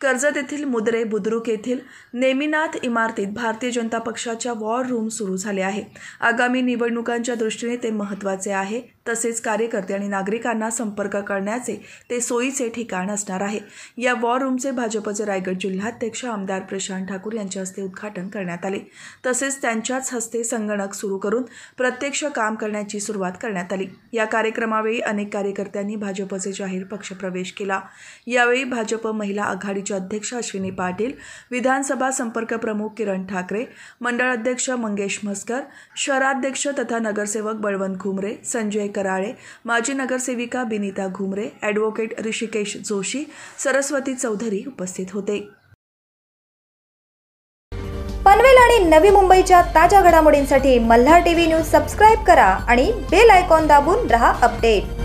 कर्जत येथील मुद्रे बुद्रुक येथील नेमिनाथ इमारतीत भारतीय जनता पक्षाच्या वॉर रूम सुरू झाले आहे आगामी निवडणुकांच्या दृष्टीने ते महत्त्वाचे आहे तसेच कार्यकर्ते आणि नागरिकांना संपर्क करण्याचे ते सोयीचे ठिकाण असणार आहे या वॉर रूमचे भाजपचे रायगड जिल्हाध्यक्ष आमदार प्रशांत ठाकूर यांच्या हस्ते उद्घाटन करण्यात आले तसेच त्यांच्याच हस्ते संगणक सुरू करून प्रत्यक्ष काम करण्याची सुरुवात करण्यात आली या कार्यक्रमावेळी अनेक कार्यकर्त्यांनी भाजपचे जाहीर पक्षप्रवेश केला यावेळी भाजप महिला आघाडी अध्यक्ष अश्विनी पाटील विधानसभा संपर्क प्रमुख किरण ठाकरे मंडळ अध्यक्ष मंगेश म्हस्कर शहराध्यक्ष तथा नगरसेवक बळवंत घुमरे संजय कराळे माजी नगरसेविका बिनिता घुमरे ॲडव्होकेट ऋषिकेश जोशी सरस्वती चौधरी उपस्थित होते पनवेल आणि नवी मुंबईच्या ताज्या घडामोडींसाठी मल्हार टीव्ही न्यूज सबस्क्राईब करा आणि बेल आयकॉन दाबून रहा अपडेट